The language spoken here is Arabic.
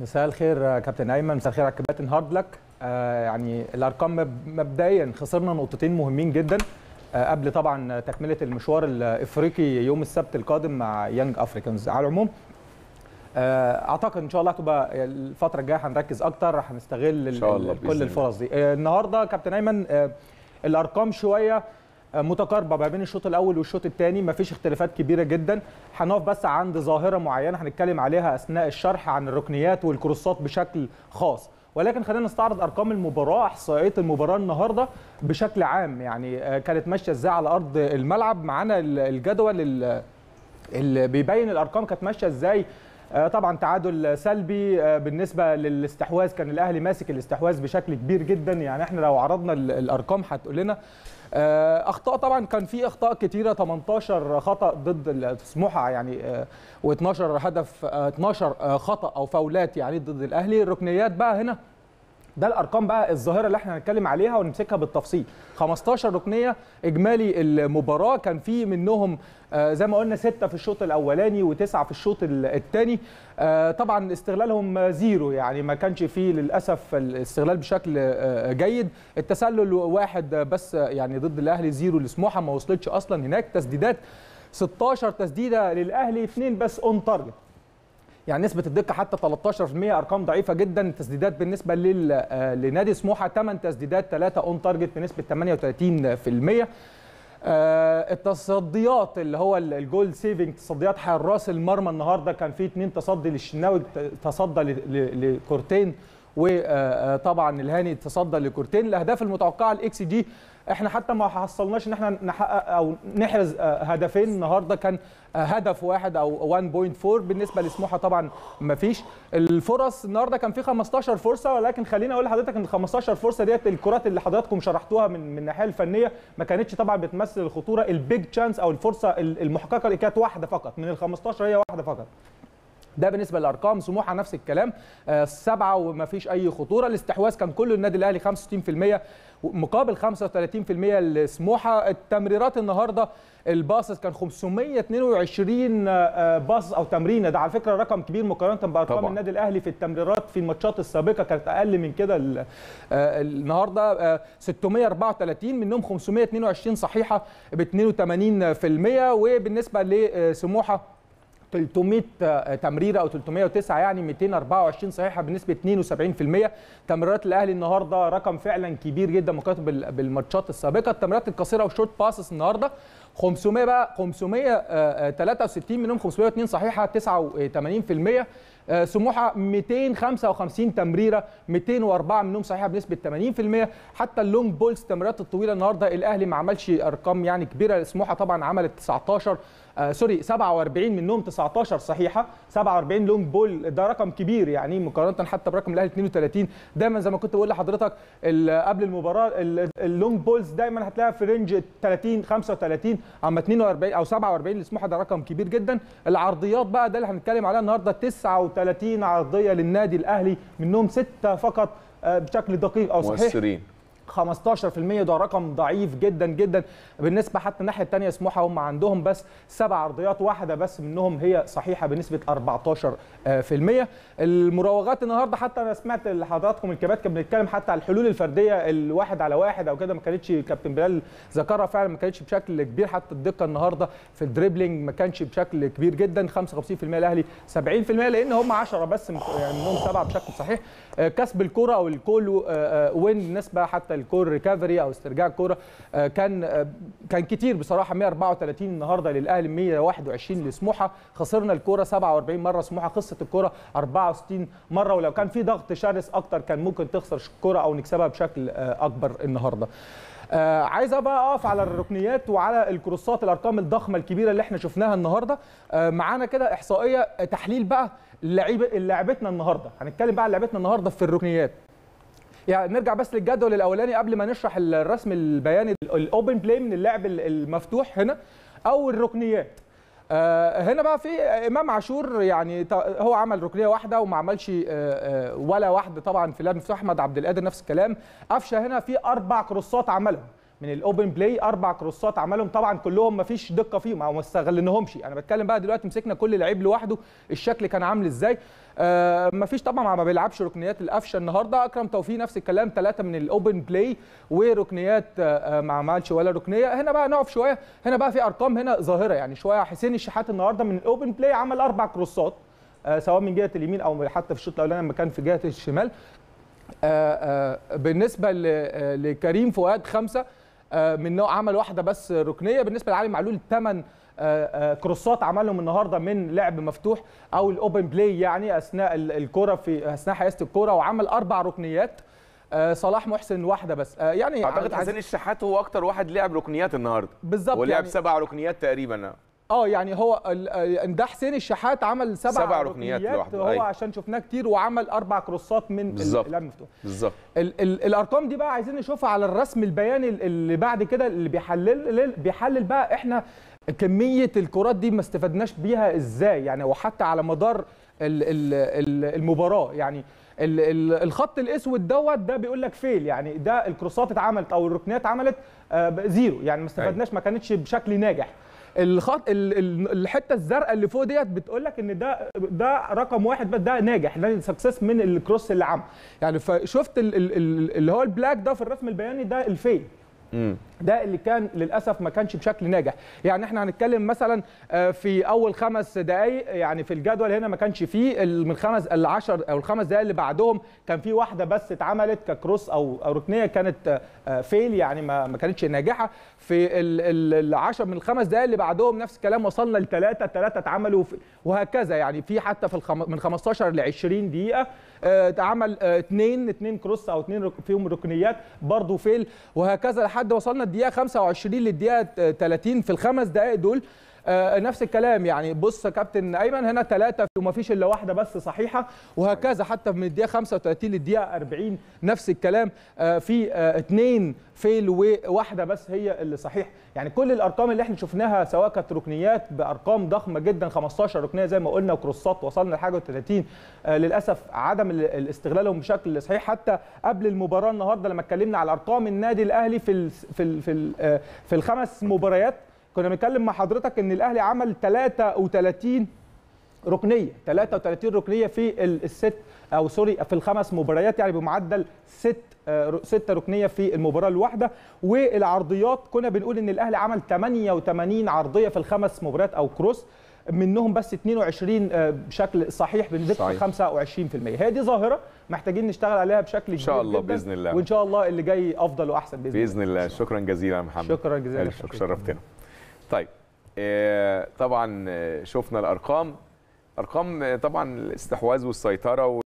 مساء الخير آه، كابتن ايمن مساء الخير على الكباتن هارد لك آه يعني الارقام مبدئيا خسرنا نقطتين مهمين جدا آه قبل طبعا تكمله المشوار الافريقي يوم السبت القادم مع يانج افريكانز على العموم آه اعتقد ان شاء الله هتبقى الفتره الجايه هنركز اكتر هنستغل كل الفرص دي آه، النهارده كابتن ايمن آه، الارقام شويه متقاربه ما بين الشوط الاول والشوط الثاني ما فيش اختلافات كبيره جدا هنقف بس عند ظاهره معينه هنتكلم عليها اثناء الشرح عن الركنيات والكروسات بشكل خاص ولكن خلينا نستعرض ارقام المباراه احصائيات المباراه النهارده بشكل عام يعني آه، كانت ماشيه ازاي على ارض الملعب معانا الجدول اللي بيبين الارقام كانت ماشيه ازاي آه، طبعا تعادل سلبي آه، بالنسبه للاستحواذ كان الاهلي ماسك الاستحواذ بشكل كبير جدا يعني احنا لو عرضنا الارقام هتقول لنا آه، اخطاء طبعا كان في اخطاء كتيره 18 خطا ضد سموحه يعني و12 هدف 12 خطا او فاولات يعني ضد الاهلي الركنيات بقى هنا ده الارقام بقى الظاهره اللي احنا هنتكلم عليها ونمسكها بالتفصيل 15 ركنيه اجمالي المباراه كان في منهم آه، زي ما قلنا ستة في الشوط الاولاني وتسعة في الشوط الثاني آه، طبعا استغلالهم زيرو يعني ما كانش فيه للاسف الاستغلال بشكل آه، جيد التسلل واحد بس يعني ضد الاهلي زيرو لسموحه ما وصلتش اصلا هناك تسديدات 16 تسديده للاهلي اثنين بس اون تارجت يعني نسبه الدقه حتى 13% ارقام ضعيفه جدا تسديدات بالنسبه آه، لنادي سموحه 8 تسديدات 3 اون تارجت بنسبه 38% آه، التصديات اللي هو الجول سيفنج تصديات حراس المرمى النهارده كان في اثنين تصدي للشناوي تصدى لكورتين وطبعا آه، الهاني تصدى لكورتين الاهداف المتوقعه الاكس جي احنا حتى ما حصلناش ان احنا نحقق او نحرز آه، هدفين النهارده كان آه، هدف واحد او 1.4 بالنسبه لسموحه طبعا ما فيش الفرص النهارده كان في 15 فرصه ولكن خليني اقول لحضرتك ان ال 15 فرصه ديت الكرات اللي حضراتكم شرحتوها من من الناحيه الفنيه ما كانتش طبعا بتمثل الخطوره البيج تشانس او الفرصه المحققه اللي كانت واحده فقط من ال 15 هي واحده فقط ده بالنسبه للارقام سموحه نفس الكلام آه، سبعه وما فيش اي خطوره الاستحواذ كان كله النادي الاهلي 65% مقابل 35% لسموحه التمريرات النهارده الباصص كان 522 آه، باص او تمرينه ده على فكره رقم كبير مقارنه بارقام طبعا. النادي الاهلي في التمريرات في الماتشات السابقه كانت اقل من كده آه، النهارده 634 منهم 522 صحيحه ب 82% وبالنسبه لسموحه 300 آه، تمريره او 309 يعني 224 صحيحه بنسبه 72% تمريرات الاهلي النهارده رقم فعلا كبير جدا مقارنه بالماتشات السابقه التمريرات القصيره والشورت باسس النهارده 500 بقى 563 آه، آه، منهم 502 صحيحه 89% سموحه 255 تمريره 204 منهم صحيحه بنسبه 80% حتى اللونج بولز التمريرات الطويله النهارده الاهلي ما عملش ارقام يعني كبيره سموحه طبعا عملت 19 آه سوري 47 منهم 19 صحيحه 47 لونج بول ده رقم كبير يعني مقارنه حتى برقم الاهلي 32 دايما زي ما كنت بقول لحضرتك قبل المباراه اللونج بولز دايما هتلاقيها في رينج 30 35 اما 42 او 47 لسموحه ده رقم كبير جدا العرضيات بقى ده اللي هنتكلم عليها النهارده 39 عرضيه للنادي الاهلي منهم سته فقط آه، بشكل دقيق او صحيح مؤثرين 15% ده رقم ضعيف جدا جدا بالنسبه حتى الناحيه الثانيه سموحه هم عندهم بس سبع عرضيات واحده بس منهم هي صحيحه بنسبه 14% المراوغات النهارده حتى انا سمعت لحضراتكم الكبات كان بنتكلم حتى على الحلول الفرديه الواحد على واحد او كده ما كانتش كابتن بلال ذكرها فعلا ما كانتش بشكل كبير حتى الدقه النهارده في الدريبلينج ما كانش بشكل كبير جدا 55% الاهلي 70% لان هم 10 بس يعني منهم سبعه بشكل صحيح آه، كسب الكره او الكول وين آه، آه، نسبه حتى الكور ريكفري او استرجاع الكوره آه، كان آه، كان كتير بصراحه 134 النهارده للاهلي 121 لسموحه خسرنا الكوره 47 مره سموحه خسرت الكوره 64 مره ولو كان في ضغط شرس اكتر كان ممكن تخسر الكوره او نكسبها بشكل آه، اكبر النهارده آه عايز بقى اقف على الركنيات وعلى الكروسات الارقام الضخمه الكبيره اللي احنا شفناها النهارده آه معانا كده احصائيه تحليل بقى لعيبه لعبتنا النهارده هنتكلم بقى عن لعبتنا النهارده في الركنيات يعني نرجع بس للجدول الاولاني قبل ما نشرح الرسم البياني الاوبن بلاي من اللعب المفتوح هنا او الركنيات آه، هنا بقى في امام عاشور يعني هو عمل ركنيه واحده وما عملش آه، آه، ولا واحده طبعا في لعب مفتوح احمد عبد القادر نفس الكلام قفشه هنا في اربع كروسات عملهم من الاوبن بلاي اربع كروسات عملهم طبعا كلهم ما فيش دقه فيهم او ما استغلناهمش انا بتكلم بقى دلوقتي مسكنا كل لعيب لوحده الشكل كان عامل ازاي آه، ما فيش طبعا ما بيلعبش ركنيات القفشه النهارده اكرم توفيق نفس الكلام ثلاثه من الاوبن بلاي وركنيات آه، آه، ما عملش ولا ركنيه هنا بقى نقف شويه هنا بقى في ارقام هنا ظاهره يعني شويه حسين الشحات النهارده من الاوبن بلاي عمل اربع كروسات سواء من جهه اليمين او حتى في الشوط الاولاني لما كان في جهه الشمال بالنسبه لكريم فؤاد خمسه من نوع عمل واحده بس ركنيه بالنسبه لعلي معلول ثمان آه، آه، كروسات عملهم النهارده من لعب مفتوح او الاوبن بلاي يعني اثناء الكره في اثناء حيازه الكره وعمل اربع ركنيات آه، صلاح محسن واحده بس يعني اعتقد حسين الشحات هو اكتر واحد لعب ركنيات النهارده بالظبط ولعب يعني سبع ركنيات تقريبا اه يعني هو ده حسين الشحات عمل سبع, سبع ركنيات, ركنيات لوحده هو أيوه. عشان شفناه كتير وعمل اربع كروسات من بالظبط بالظبط الارقام دي بقى عايزين نشوفها على الرسم البياني اللي بعد كده اللي بيحلل بيحلل بقى احنا كميه الكرات دي ما استفدناش بيها ازاي يعني وحتى على مدار المباراه يعني الخط الاسود دوت ده بيقول لك فيل يعني ده الكروسات اتعملت او الركنيات اتعملت آه، زيرو يعني ما استفدناش ما كانتش بشكل ناجح الخط الحته الزرقاء اللي فوق ديت بتقول لك ان ده ده رقم واحد بس ده ناجح ده سكسس من الكروس اللي عمل يعني فشفت اللي هو البلاك ده في الرسم البياني ده الفيل ده اللي كان للاسف ما كانش بشكل ناجح يعني احنا هنتكلم مثلا آه، في اول خمس دقائق يعني في الجدول هنا ما كانش فيه من خمس العشر او الخمس دقائق اللي بعدهم كان في واحده بس اتعملت ككروس او ركنيه كانت فيل آه، آه، يعني ما ما كانتش ناجحه في العشر من الخمس دقائق اللي بعدهم نفس الكلام وصلنا لثلاثه ثلاثه اتعملوا وهكذا يعني في حتى في من 15 ل 20 دقيقه اتعمل اثنين اثنين كروس او اثنين فيهم ركنيات برضه فيل وهكذا لحد وصلنا الدقيقه 25 للدقيقه 30 في الخمس دقائق دول آه، نفس الكلام يعني بص يا كابتن ايمن هنا ثلاثه وما فيش الا واحده بس صحيحه وهكذا حتى من الدقيقه 35 للدقيقه 40 نفس الكلام آه، في اثنين آه، فيل وواحده بس هي اللي صحيح يعني كل الارقام اللي احنا شفناها سواء كانت ركنيات بارقام ضخمه جدا 15 ركنيه زي ما قلنا وكروسات وصلنا لحاجه و30 للاسف عدم استغلالهم بشكل صحيح حتى قبل المباراه النهارده لما اتكلمنا على ارقام النادي الاهلي في الـ في الـ في, الـ في الخمس مباريات كنا بنتكلم مع حضرتك ان الاهلي عمل 33 ركنيه 33 ركنيه في الست او سوري في الخمس مباريات يعني بمعدل ست آه، ست ركنيه في المباراه الواحده والعرضيات كنا بنقول ان الاهلي عمل 88 عرضيه في الخمس مباريات او كروس منهم بس 22 آه، بشكل صحيح بنسبه 25% هي دي ظاهره محتاجين نشتغل عليها بشكل كبير ان شاء الله جداً باذن الله وان شاء الله اللي جاي افضل واحسن باذن, بإذن الله باذن الله شكرا جزيلا يا محمد شكرا جزيلا شرفتنا طيب آه، طبعا شفنا الارقام ارقام آه، طبعا الاستحواذ والسيطره